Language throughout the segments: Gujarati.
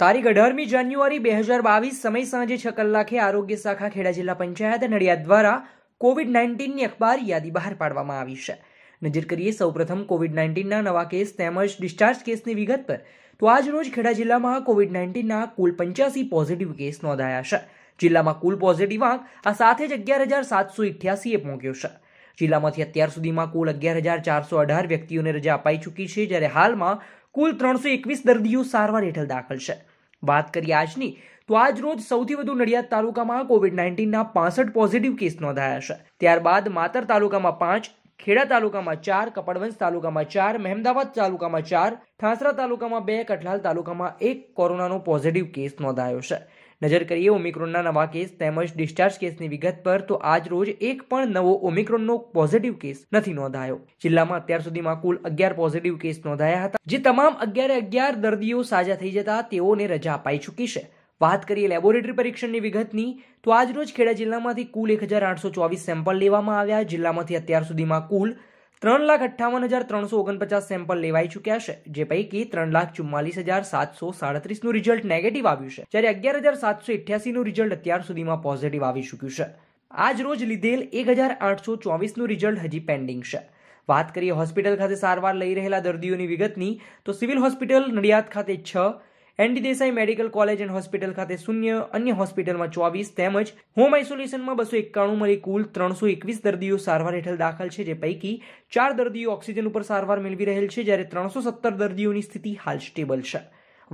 તારીખ અઢારમી જાન્યુઆરી બે હજાર બાવીસ સમય સાંજે છ કલાકે આરોગ્ય શાખા ખેડા જિલ્લા પંચાયત નડિયાદ દ્વારા કોવિડ નાઇન્ટીનની અખબાર યાદી બહાર પાડવામાં આવી છે નજર કરીએ સૌપ્રથમ કોવિડ નાઇન્ટીનના નવા કેસ તેમજ ડિસ્ચાર્જ કેસની વિગત પર તો આજરોજ ખેડા જિલ્લામાં કોવિડ નાઇન્ટીનના કુલ પંચ્યાસી પોઝિટિવ કેસ નોંધાયા છે જિલ્લામાં કુલ પોઝિટિવ આંક આ સાથે જ અગિયાર હજાર સાતસો ઇઠ્યાસીએ પહોંચ્યો છે જિલ્લામાંથી અત્યાર સુધીમાં કુલ અગિયાર હજાર ચારસો અઢાર વ્યક્તિઓને રજા અપાઈ ચૂકી છે જ્યારે હાલમાં કુલ ત્રણસો એકવીસ દર્દીઓ સારવાર હેઠળ દાખલ છે વાત કરીએ આજની તો આજ રોજ સૌથી વધુ નડિયાદ તાલુકામાં કોવિડ નાઇન્ટીનના પાસઠ પોઝિટિવ કેસ નોંધાયા છે ત્યારબાદ માતર તાલુકામાં પાંચ ખેડા તાલુકામાં ચાર કપડવંશ તાલુકામાં ચાર મહેમદાવાદ તાલુકામાં ચાર ઠાસરા તાલુકામાં બે કઠલાલ તાલુકામાં એક કોરોનાનો પોઝિટિવ કેસ નોંધાયો છે નજર કરીએ ઓમિક્રોનના નવા કેસ તેમજ ડિસ્ચાર્જ કેસની વિગત પર તો આજ રોજ એક પણ નવો ઓમિક્રોનનો પોઝિટિવ કેસ નથી નોંધાયો જિલ્લામાં અત્યાર સુધીમાં કુલ અગિયાર પોઝિટિવ કેસ નોંધાયા હતા જે તમામ અગિયારે અગિયાર દર્દીઓ સાજા થઈ જતા તેઓને રજા અપાઈ ચૂકી છે વાત કરીએ લેબોરેટરી પરીક્ષણની વિગતની તો આજ રોજ ખેડા જિલ્લામાંથી કુલ એક હજાર આઠસો ચોવીસ સેમ્પલ લેવામાં આવ્યા જિલ્લામાંથી અત્યાર સુધીમાં કુલ ત્રણ લાખ અઠ્ઠાવન હજાર ત્રણસો ઓગણપચાસ સેમ્પલ લેવાઈ ચૂક્યા છે જે પૈકી ત્રણ લાખ ચુમ્માલીસ હજાર સાતસો સાડત્રીસનું રિઝલ્ટ નેગેટિવ આવ્યું છે જ્યારે અગિયાર હજાર સાતસો અઠ્યાસીનું રિઝલ્ટ અત્યાર સુધીમાં પોઝિટિવ આવી ચૂક્યું છે આજ રોજ લીધેલ એક હજાર આઠસો ચોવીસનું રિઝલ્ટ હજી પેન્ડિંગ છે વાત કરીએ હોસ્પિટલ ખાતે સારવાર લઈ રહેલા દર્દીઓની વિગતની તો સિવિલ હોસ્પિટલ નડિયાદ ખાતે છ ND Desai medical college and hospital ખાતે શૂન્ય અન્ય હોસ્પિટલમાં ચોવીસ તેમજ હોમ આઇસોલેશનમાં બસો એકાણું મળી કુલ ત્રણસો એકવીસ દર્દીઓ સારવાર હેઠળ દાખલ છે જે પૈકી ચાર દર્દીઓ ઓક્સિજન ઉપર સારવાર મેળવી રહેલ છે જ્યારે ત્રણસો સત્તર દર્દીઓની સ્થિતિ હાલ સ્ટેબલ છે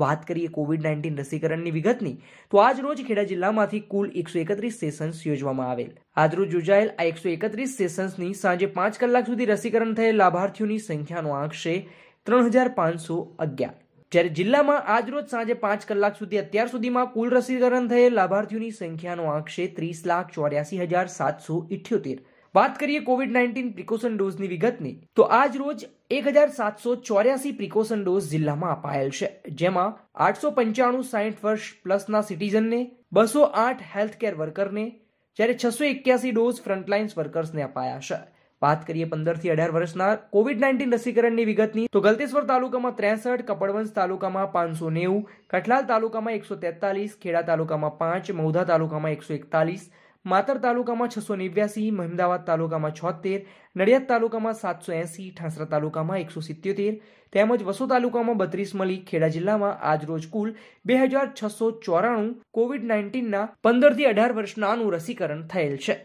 વાત કરીએ કોવિડ નાઇન્ટીન રસીકરણની વિગતની તો આજ રોજ ખેડા જિલ્લામાંથી કુલ એકસો એકત્રીસ સેશન્સ યોજવામાં આવેલ આજરોજ યોજાયેલ આ એકસો એકત્રીસ સેશન્સની સાંજે પાંચ કલાક સુધી રસીકરણ થયેલ લાભાર્થીઓની સંખ્યાનો આંક છે ત્રણ હજાર પાંચસો અગિયાર જ્યારે જિલ્લામાં આજરોજ સાંજે પાંચ કલાક સુધી અત્યાર સુધીમાં કુલ રસીકરણ થયેલ લાભાર્થીઓની સંખ્યાનો આંક છે ત્રીસ લાખ ચોર્યાસી હજાર સાતસો ઇઠ્યોતેર વાત કરીએ કોવિડ નાઇન્ટીન પ્રિકોશન ડોઝની વિગતની તો આજ રોજ એક હજાર સાતસો ચોર્યાસી પ્રિકોશન ડોઝ જિલ્લામાં અપાયેલ છે જેમાં આઠસો પંચાણું સાઠ વર્ષ પ્લસના સિટીઝનને બસો આઠ હેલ્થકેર વર્કરને જ્યારે છસો એક્યાસી ડોઝ ફ્રન્ટલાઇન્સ વર્કર્સને અપાયા છે વાત કરીએ પંદરથી અઢાર વર્ષના કોવિડ નાઇન્ટીન રસીકરણની વિગતની તો ગલતેશ્વર તાલુકામાં ત્રેસઠ કપડવંશ તાલુકામાં પાંચસો નેવું કઠલાલ તાલુકામાં એકસો તેતાલીસ ખેડા તાલુકામાં પાંચ મૌધા તાલુકામાં એકસો એકતાલીસ માતર તાલુકામાં છસો નેવ્યાસી મહેમદાવાદ તાલુકામાં છોતેર નડિયાદ તાલુકામાં સાતસો એંસી ઠાંસરા તાલુકામાં એકસો સિત્યોતેર તેમજ વસો તાલુકામાં બત્રીસ મળી ખેડા જિલ્લામાં આજરોજ કુલ બે હજાર છસો ચોરાણું કોવિડ નાઇન્ટીનના પંદરથી અઢાર વર્ષનાનું રસીકરણ થયેલ છે